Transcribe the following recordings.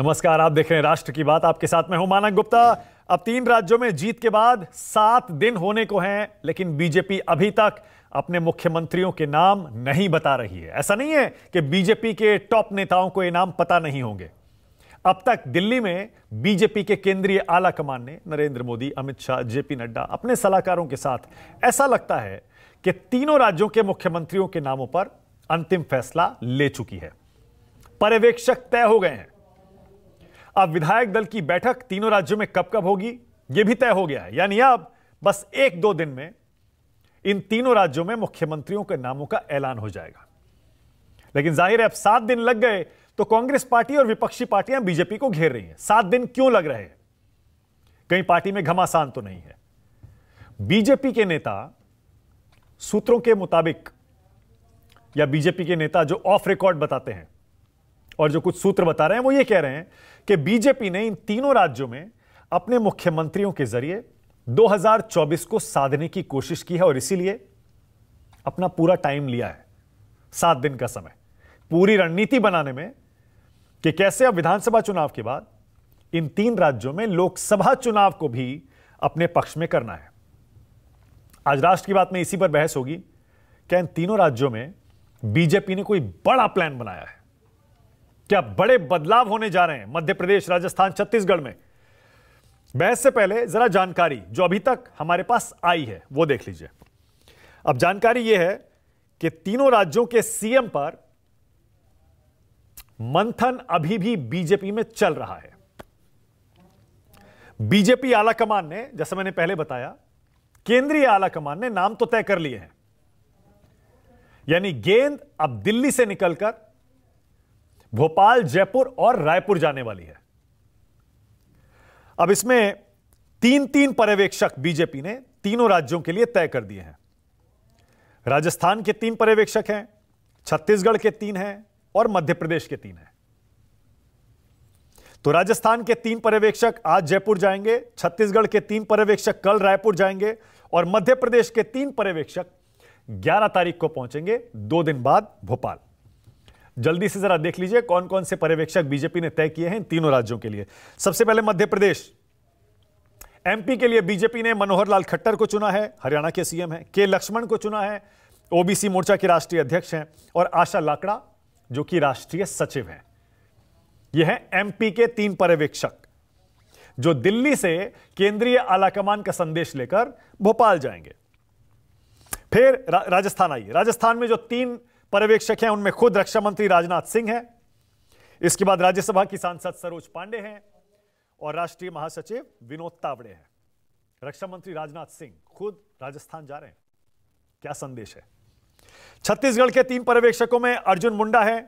नमस्कार आप देख रहे हैं राष्ट्र की बात आपके साथ मैं हूं मानक गुप्ता अब तीन राज्यों में जीत के बाद सात दिन होने को हैं लेकिन बीजेपी अभी तक अपने मुख्यमंत्रियों के नाम नहीं बता रही है ऐसा नहीं है कि बीजेपी के टॉप नेताओं को ये नाम पता नहीं होंगे अब तक दिल्ली में बीजेपी के केंद्रीय आला कमान ने नरेंद्र मोदी अमित शाह जेपी नड्डा अपने सलाहकारों के साथ ऐसा लगता है कि तीनों राज्यों के मुख्यमंत्रियों के नामों पर अंतिम फैसला ले चुकी है पर्यवेक्षक तय हो गए हैं अब विधायक दल की बैठक तीनों राज्यों में कब कब होगी यह भी तय हो गया है यानी अब बस एक दो दिन में इन तीनों राज्यों में मुख्यमंत्रियों के नामों का ऐलान हो जाएगा लेकिन जाहिर है अब सात दिन लग गए तो कांग्रेस पार्टी और विपक्षी पार्टियां बीजेपी को घेर रही हैं सात दिन क्यों लग रहे हैं कहीं पार्टी में घमासान तो नहीं है बीजेपी के नेता सूत्रों के मुताबिक या बीजेपी के नेता जो ऑफ रिकॉर्ड बताते हैं और जो कुछ सूत्र बता रहे हैं वो ये कह रहे हैं कि बीजेपी ने इन तीनों राज्यों में अपने मुख्यमंत्रियों के जरिए 2024 को साधने की कोशिश की है और इसीलिए अपना पूरा टाइम लिया है सात दिन का समय पूरी रणनीति बनाने में कि कैसे अब विधानसभा चुनाव के बाद इन तीन राज्यों में लोकसभा चुनाव को भी अपने पक्ष में करना है आज राष्ट्र की बात में इसी पर बहस होगी क्या इन तीनों राज्यों में बीजेपी ने कोई बड़ा प्लान बनाया है क्या बड़े बदलाव होने जा रहे हैं मध्य प्रदेश राजस्थान छत्तीसगढ़ में बहस से पहले जरा जानकारी जो अभी तक हमारे पास आई है वो देख लीजिए अब जानकारी यह है कि तीनों राज्यों के सीएम पर मंथन अभी भी बीजेपी में चल रहा है बीजेपी आला कमान ने जैसा मैंने पहले बताया केंद्रीय आला कमान ने नाम तो तय कर लिए हैं यानी गेंद अब दिल्ली से निकलकर भोपाल जयपुर और रायपुर जाने वाली है अब इसमें तीन तीन पर्यवेक्षक बीजेपी ने तीनों राज्यों के लिए तय कर दिए हैं राजस्थान के तीन पर्यवेक्षक हैं छत्तीसगढ़ के तीन हैं और मध्य प्रदेश के तीन हैं तो राजस्थान के तीन पर्यवेक्षक आज जयपुर जाएंगे छत्तीसगढ़ के तीन पर्यवेक्षक कल रायपुर जाएंगे और मध्य प्रदेश के तीन पर्यवेक्षक 11 तारीख को पहुंचेंगे दो दिन बाद भोपाल जल्दी से जरा देख लीजिए कौन कौन से पर्यवेक्षक बीजेपी ने तय किए हैं तीनों राज्यों के लिए सबसे पहले मध्य प्रदेश एमपी के लिए बीजेपी ने मनोहर लाल खट्टर को चुना है हरियाणा के सीएम है के लक्ष्मण को चुना है ओबीसी मोर्चा के राष्ट्रीय अध्यक्ष हैं और आशा लाकड़ा जो कि राष्ट्रीय सचिव है यह है एमपी के तीन पर्यवेक्षक जो दिल्ली से केंद्रीय आलाकमान का संदेश लेकर भोपाल जाएंगे फिर रा, राजस्थान आइए राजस्थान में जो तीन पर्यवेक्षक हैं उनमें खुद रक्षा मंत्री राजनाथ सिंह हैं इसके बाद राज्यसभा की सांसद सरोज पांडे हैं और राष्ट्रीय महासचिव विनोद तावड़े हैं रक्षा मंत्री राजनाथ सिंह खुद राजस्थान जा रहे हैं क्या संदेश है छत्तीसगढ़ के तीन पर्यवेक्षकों में अर्जुन मुंडा है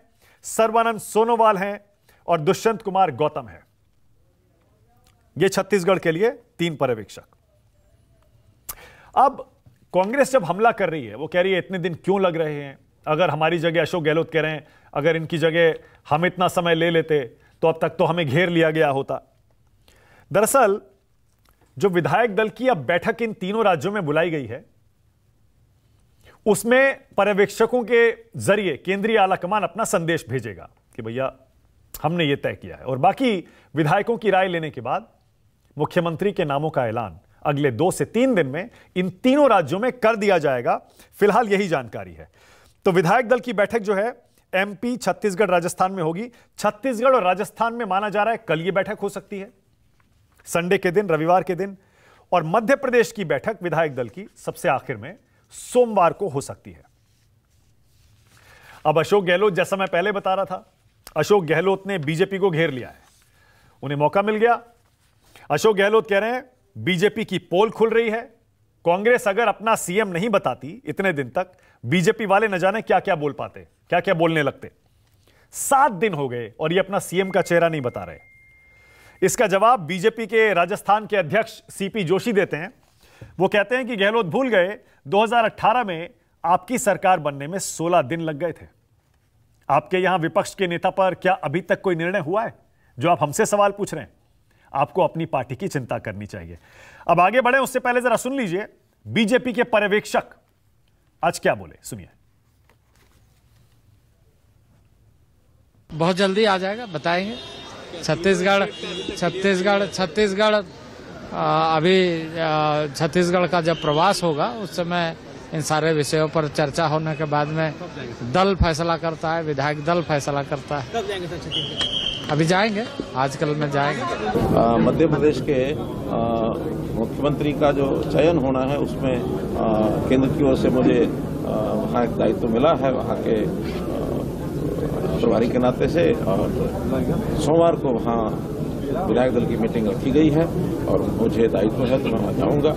सर्वानंद सोनोवाल हैं और दुष्यंत कुमार गौतम है ये छत्तीसगढ़ के लिए तीन पर्यवेक्षक अब कांग्रेस जब हमला कर रही है वो कह रही है इतने दिन क्यों लग रहे हैं अगर हमारी जगह अशोक गहलोत कह रहे हैं अगर इनकी जगह हम इतना समय ले लेते तो अब तक तो हमें घेर लिया गया होता दरअसल जो विधायक दल की अब बैठक इन तीनों राज्यों में बुलाई गई है उसमें पर्यवेक्षकों के जरिए केंद्रीय आलाकमान अपना संदेश भेजेगा कि भैया हमने यह तय किया है और बाकी विधायकों की राय लेने के बाद मुख्यमंत्री के नामों का ऐलान अगले दो से तीन दिन में इन तीनों राज्यों में कर दिया जाएगा फिलहाल यही जानकारी है तो विधायक दल की बैठक जो है एमपी छत्तीसगढ़ राजस्थान में होगी छत्तीसगढ़ और राजस्थान में माना जा रहा है कल ये बैठक हो सकती है संडे के दिन रविवार के दिन और मध्य प्रदेश की बैठक विधायक दल की सबसे आखिर में सोमवार को हो सकती है अब अशोक गहलोत जैसा मैं पहले बता रहा था अशोक गहलोत ने बीजेपी को घेर लिया है उन्हें मौका मिल गया अशोक गहलोत कह रहे हैं बीजेपी की पोल खुल रही है कांग्रेस अगर अपना सीएम नहीं बताती इतने दिन तक बीजेपी वाले न जाने क्या क्या बोल पाते क्या क्या बोलने लगते सात दिन हो गए और ये अपना सीएम का चेहरा नहीं बता रहे इसका जवाब बीजेपी के राजस्थान के अध्यक्ष सीपी जोशी देते हैं वो कहते हैं कि गहलोत भूल गए 2018 में आपकी सरकार बनने में 16 दिन लग गए थे आपके यहां विपक्ष के नेता पर क्या अभी तक कोई निर्णय हुआ है जो आप हमसे सवाल पूछ रहे हैं आपको अपनी पार्टी की चिंता करनी चाहिए अब आगे बढ़े उससे पहले जरा सुन लीजिए बीजेपी के पर्यवेक्षक आज क्या बोले सुनिए बहुत जल्दी आ जाएगा बताएंगे छत्तीसगढ़ छत्तीसगढ़ छत्तीसगढ़ अभी छत्तीसगढ़ का जब प्रवास होगा उस समय इन सारे विषयों पर चर्चा होने के बाद में दल फैसला करता है विधायक दल फैसला करता है अभी जाएंगे आजकल में जाएंगे मध्य प्रदेश के मुख्यमंत्री का जो चयन होना है उसमें केंद्र की ओर से मुझे वहाँ एक दायित्व तो मिला है वहाँ के प्रभारी के नाते से और सोमवार को वहाँ विधायक दल की मीटिंग रखी गई है और मुझे दायित्व है तो मैं वहाँ जाऊँगा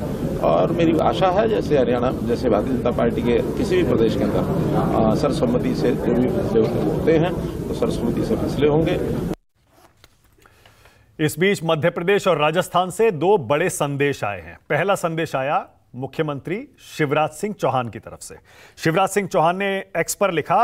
और मेरी आशा है जैसे हरियाणा जैसे भारतीय जनता पार्टी के किसी भी प्रदेश के अंदर सर्वसम्मति से जो भी होते हैं तो सर्वसम्मति से फैसले होंगे इस बीच मध्य प्रदेश और राजस्थान से दो बड़े संदेश आए हैं पहला संदेश आया मुख्यमंत्री शिवराज सिंह चौहान की तरफ से शिवराज सिंह चौहान ने एक्स पर लिखा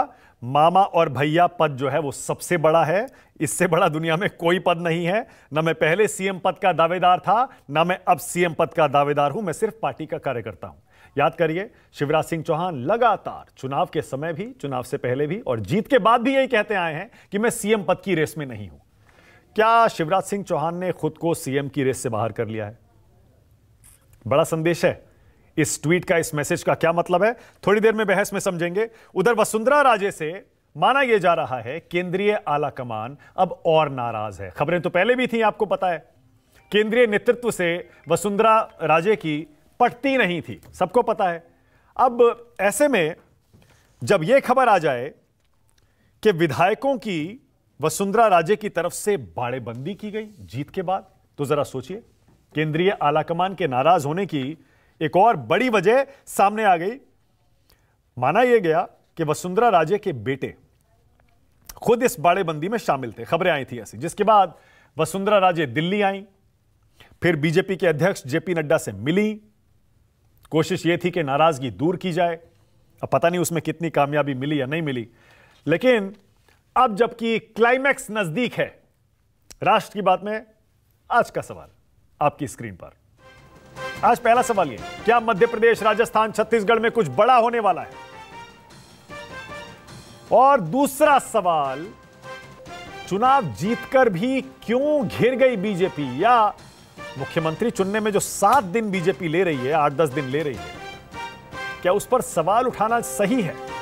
मामा और भैया पद जो है वो सबसे बड़ा है इससे बड़ा दुनिया में कोई पद नहीं है ना मैं पहले सीएम पद का दावेदार था ना मैं अब सीएम पद का दावेदार हूं मैं सिर्फ पार्टी का कार्यकर्ता हूं याद करिए शिवराज सिंह चौहान लगातार चुनाव के समय भी चुनाव से पहले भी और जीत के बाद भी यही कहते आए हैं कि मैं सीएम पद की रेस में नहीं हूं क्या शिवराज सिंह चौहान ने खुद को सीएम की रेस से बाहर कर लिया है बड़ा संदेश है इस ट्वीट का इस मैसेज का क्या मतलब है थोड़ी देर में बहस में समझेंगे उधर वसुंधरा राजे से माना यह जा रहा है केंद्रीय आला कमान अब और नाराज है खबरें तो पहले भी थी आपको पता है केंद्रीय नेतृत्व से वसुंधरा राजे की पटती नहीं थी सबको पता है अब ऐसे में जब यह खबर आ जाए कि विधायकों की वसुंधरा राजे की तरफ से बाड़ेबंदी की गई जीत के बाद तो जरा सोचिए केंद्रीय आलाकमान के नाराज होने की एक और बड़ी वजह सामने आ गई माना यह गया कि वसुंधरा राजे के बेटे खुद इस बाड़ेबंदी में शामिल थे खबरें आई थी ऐसी जिसके बाद वसुंधरा राजे दिल्ली आई फिर बीजेपी के अध्यक्ष जेपी नड्डा से मिली कोशिश यह थी कि नाराजगी दूर की जाए अब पता नहीं उसमें कितनी कामयाबी मिली या नहीं मिली लेकिन अब जबकि क्लाइमैक्स नजदीक है राष्ट्र की बात में आज का सवाल आपकी स्क्रीन पर आज पहला सवाल ये क्या मध्य प्रदेश राजस्थान छत्तीसगढ़ में कुछ बड़ा होने वाला है और दूसरा सवाल चुनाव जीतकर भी क्यों घिर गई बीजेपी या मुख्यमंत्री चुनने में जो सात दिन बीजेपी ले रही है आठ दस दिन ले रही है क्या उस पर सवाल उठाना सही है